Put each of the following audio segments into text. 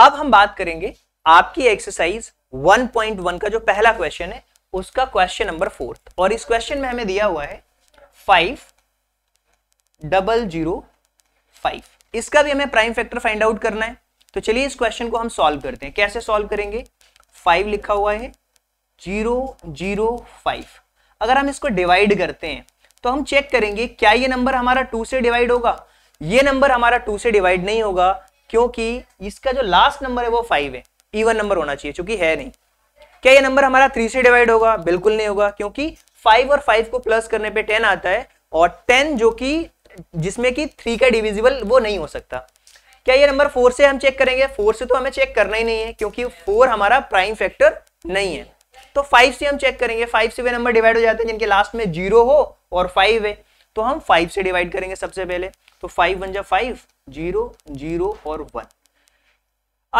अब हम बात करेंगे आपकी एक्सरसाइज 1.1 का जो पहला क्वेश्चन है उसका क्वेश्चन नंबर फोर्थ और इस क्वेश्चन में हमें दिया हुआ है फाइव डबल जीरो फाइव इसका भी हमें प्राइम फैक्टर फाइंड आउट करना है तो चलिए इस क्वेश्चन को हम सॉल्व करते हैं कैसे सॉल्व करेंगे फाइव लिखा हुआ है जीरो जीरो फाइव अगर हम इसको डिवाइड करते हैं तो हम चेक करेंगे क्या ये नंबर हमारा टू से डिवाइड होगा ये नंबर हमारा टू से डिवाइड नहीं होगा क्योंकि इसका जो लास्ट नंबर है वो फाइव है इवन नंबर होना चाहिए चूंकि है नहीं क्या ये नंबर हमारा थ्री से डिवाइड होगा बिल्कुल नहीं होगा क्योंकि फाइव और फाइव को प्लस करने पे टेन आता है और टेन जो कि जिसमें कि थ्री का डिविजिबल वो नहीं हो सकता क्या ये नंबर फोर से हम चेक करेंगे फोर से तो हमें चेक करना ही नहीं है क्योंकि फोर हमारा प्राइम फैक्टर नहीं है तो फाइव से हम चेक करेंगे फाइव से वे नंबर डिवाइड हो जाते हैं जिनके लास्ट में जीरो हो और फाइव है तो हम फाइव से डिवाइड करेंगे सबसे पहले तो फाइव वन जा फाइव जीरो जीरो और वन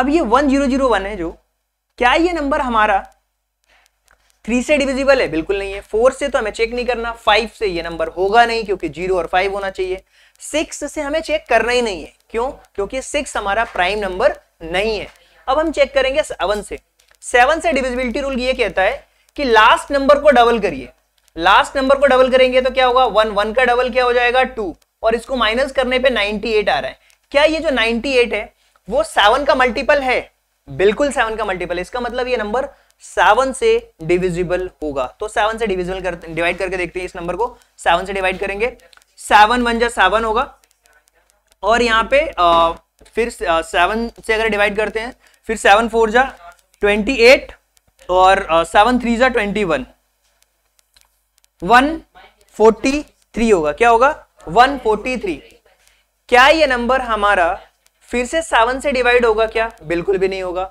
अब ये वन जीरो जीरो वन है जो क्या ये नंबर हमारा थ्री से डिविजिबल है बिल्कुल नहीं है फोर से तो हमें चेक नहीं करना फाइव से ये नंबर होगा नहीं क्योंकि जीरो और फाइव होना चाहिए सिक्स से हमें चेक करना ही नहीं है क्यों क्योंकि सिक्स हमारा प्राइम नंबर नहीं है अब हम चेक करेंगे सेवन से सेवन से डिविजिबिलिटी रूल ये कहता है कि लास्ट नंबर को डबल करिए लास्ट नंबर को डबल करेंगे तो क्या होगा वन वन का डबल क्या हो जाएगा टू और इसको माइनस करने पे 98 आ रहा है क्या ये जो 98 है वो सेवन का मल्टीपल है बिल्कुल सेवन का मल्टीपल इसका मतलब ये नंबर सेवन से डिविजिबल होगा तो सेवन से डिविजिबल कर डिवाइड करके देखते हैं इस नंबर को सेवन से डिवाइड करेंगे सेवन वन जा सेवन होगा और यहाँ पे आ, फिर सेवन से अगर डिवाइड करते हैं फिर सेवन फोर जा ट्वेंटी एट और सेवन थ्री जा twenty one one forty three होगा क्या होगा 143 क्या ये नंबर हमारा फिर से सेवन से डिवाइड होगा क्या बिल्कुल भी नहीं होगा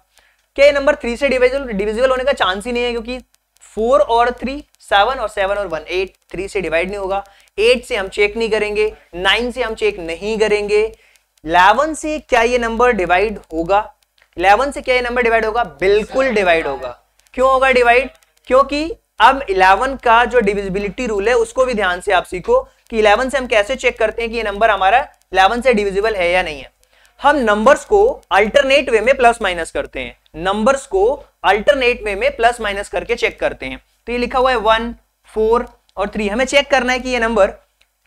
क्या ये नंबर थ्री से डिविजल डिविजल होने का चांस ही नहीं है क्योंकि फोर और थ्री सेवन और सेवन और वन एट थ्री से डिवाइड नहीं होगा एट से हम चेक नहीं करेंगे नाइन से हम चेक नहीं करेंगे इलेवन से क्या ये नंबर डिवाइड होगा इलेवन से क्या ये नंबर डिवाइड होगा बिल्कुल डिवाइड होगा क्यों होगा डिवाइड क्योंकि अब 11 का जो डिविजिबिलिटी रूल है उसको भी ध्यान से आप सीखो कि 11 से हम कैसे चेक करते हैं कि ये नंबर हमारा 11 से डिविजिबल है या नहीं है हम नंबर्स को अल्टरनेट वे में प्लस माइनस करते हैं नंबर्स को अल्टरनेट वे में प्लस माइनस करके चेक करते हैं तो ये लिखा हुआ है वन फोर और थ्री हमें चेक करना है कि ये नंबर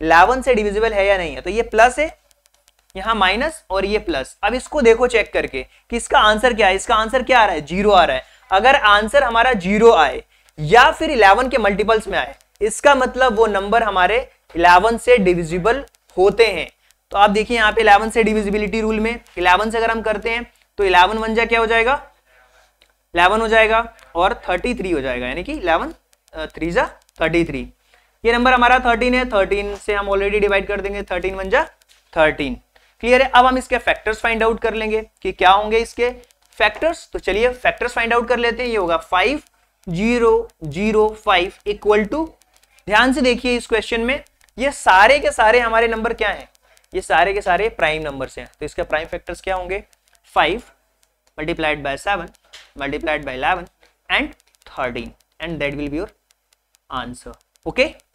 इलेवन से डिविजिबल है या नहीं है तो ये प्लस है यहां माइनस और ये प्लस अब इसको देखो चेक करके कि इसका आंसर क्या है इसका आंसर क्या आ रहा है जीरो आ रहा है अगर आंसर हमारा जीरो आए या फिर इलेवन के मल्टीपल्स में आए इसका मतलब वो नंबर हमारे इलेवन से डिविजिबल होते हैं तो आप देखिए यहाँ पे इलेवन से डिविजिबिलिटी रूल में इलेवन से अगर हम करते हैं तो इलेवन वन जा क्या हो जाएगा इलेवन हो जाएगा और थर्टी थ्री हो जाएगा यानी कि इलेवन थ्री जा थर्टी थ्री ये नंबर हमारा थर्टीन है थर्टीन से हम ऑलरेडी डिवाइड कर देंगे थर्टीन वन जा थर्टीन क्लियर है अब हम इसके फैक्टर्स फाइंड आउट कर लेंगे कि क्या होंगे इसके फैक्टर्स तो चलिए फैक्टर्स फाइंड आउट कर लेते हैं ये होगा five zero zero five equal to ध्यान से देखिए इस क्वेश्चन में ये सारे के सारे हमारे नंबर क्या हैं ये सारे के सारे प्राइम नंबर हैं तो इसका प्राइम फैक्टर्स क्या होंगे five multiplied by seven multiplied by eleven and thirteen and that will be your answer okay